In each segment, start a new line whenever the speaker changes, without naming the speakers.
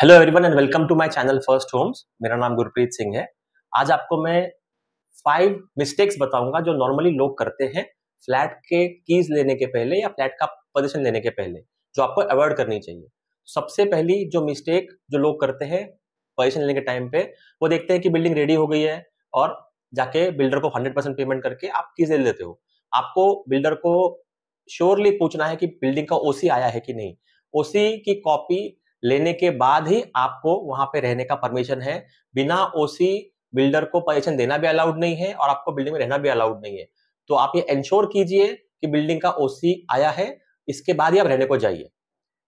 hello everyone and welcome to my channel first homes मेरा नाम गुरप्रीत सिंह है आज आपको मैं फाइव मिस्टेक्स बताऊंगा जो नॉर्मली लोग करते हैं फ्लैट के कीज लेने के पहले या फ्लैट का पोजिशन लेने के पहले जो आपको अवॉइड करनी चाहिए सबसे पहली जो मिस्टेक जो लोग करते हैं पोजिशन लेने के टाइम पे वो देखते हैं कि बिल्डिंग रेडी हो गई है और जाके बिल्डर को हंड्रेड परसेंट पेमेंट करके आप कीज ले लेते हो आपको बिल्डर को श्योरली पूछना है कि बिल्डिंग का ओसी आया है कि नहीं ओसी की कॉपी लेने के बाद ही आपको वहां पे रहने का परमिशन है बिना ओसी बिल्डर को परमिशन देना भी अलाउड नहीं है और आपको बिल्डिंग में रहना भी अलाउड नहीं है तो आप ये इंश्योर कीजिए कि बिल्डिंग का ओसी आया है इसके बाद ही आप रहने को जाइए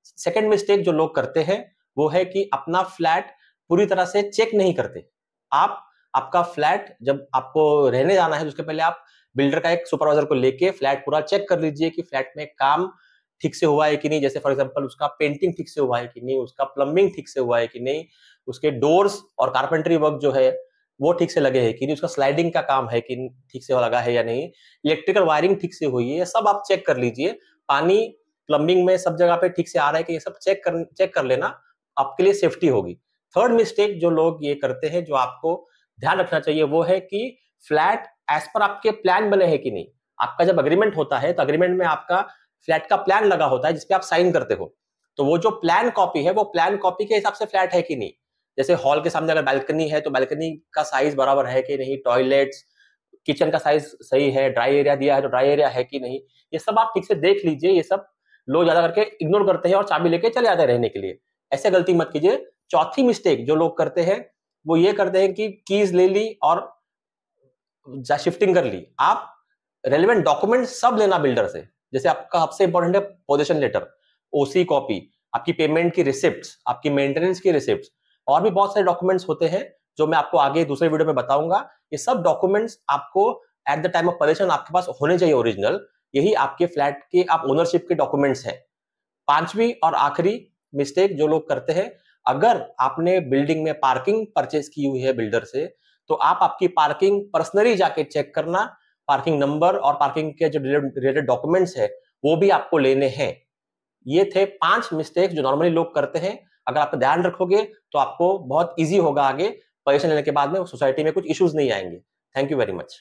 सेकेंड मिस्टेक जो लोग करते हैं वो है कि अपना फ्लैट पूरी तरह से चेक नहीं करते आप आपका फ्लैट जब आपको रहने जाना है तो उसके पहले आप बिल्डर का एक सुपरवाइजर को लेके फ्लैट पूरा चेक कर लीजिए कि फ्लैट में काम ठीक से हुआ है कि नहीं जैसे फॉर एग्जाम्पल उसका पेंटिंग ठीक से हुआ है कि नहीं उसका प्लम्बिंग ठीक से हुआ है कि नहीं उसके डोर्स और कार्पेंट्री वर्क जो है वो ठीक से लगे है कि नहीं उसका स्लाइडिंग का काम है कि ठीक से लगा है या नहीं इलेक्ट्रिकल वायरिंग ठीक से हुई है सब आप चेक कर लीजिए पानी प्लम्बिंग में सब जगह पे ठीक से आ रहा है कि ये सब चेक कर चेक कर लेना आपके लिए सेफ्टी होगी थर्ड मिस्टेक जो लोग ये करते हैं जो आपको ध्यान रखना चाहिए वो है कि फ्लैट एज पर आपके प्लान बने हैं कि नहीं आपका जब अग्रीमेंट होता है तो अग्रीमेंट में आपका फ्लैट का प्लान लगा होता है जिसपे आप साइन करते हो तो वो जो प्लान कॉपी है वो प्लान कॉपी के हिसाब से फ्लैट है कि नहीं जैसे हॉल के सामने अगर बालकनी है तो बालकनी का साइज बराबर है कि नहीं टॉयलेट्स किचन का साइज सही है ड्राई एरिया दिया है तो ड्राई एरिया है कि नहीं ये सब आप ठीक से देख लीजिए ये सब लोग ज्यादा करके इग्नोर करते हैं और चाबी लेके चले जाते हैं रहने के लिए ऐसे गलती मत कीजिए चौथी मिस्टेक जो लोग करते हैं वो ये करते हैं कि कीज ले ली और शिफ्टिंग कर ली आप रेलिवेंट डॉक्यूमेंट सब लेना बिल्डर से जैसे आपका सबसे इंपॉर्टेंट है पोजिशन लेटर ओसी कॉपी आपकी पेमेंट की रिसिप्ट आपकी मेंटेनेंस की रिसिप्ट और भी बहुत सारे डॉक्यूमेंट्स होते हैं जो मैं आपको आगे दूसरे वीडियो में बताऊंगा ये सब डॉक्यूमेंट्स आपको at the time of possession आपके पास होने चाहिए ओरिजिनल यही आपके फ्लैट के आप ओनरशिप के डॉक्यूमेंट्स हैं पांचवी और आखिरी मिस्टेक जो लोग करते हैं अगर आपने बिल्डिंग में पार्किंग परचेज की हुई है बिल्डर से तो आप आपकी पार्किंग पर्सनली जाके चेक करना पार्किंग नंबर और पार्किंग के जो रिलेटेड डॉक्यूमेंट्स है वो भी आपको लेने हैं ये थे पांच मिस्टेक जो नॉर्मली लोग करते हैं अगर आप ध्यान रखोगे तो आपको बहुत ईजी होगा आगे परमिशन लेने के बाद में सोसाइटी में कुछ इश्यूज नहीं आएंगे थैंक यू वेरी मच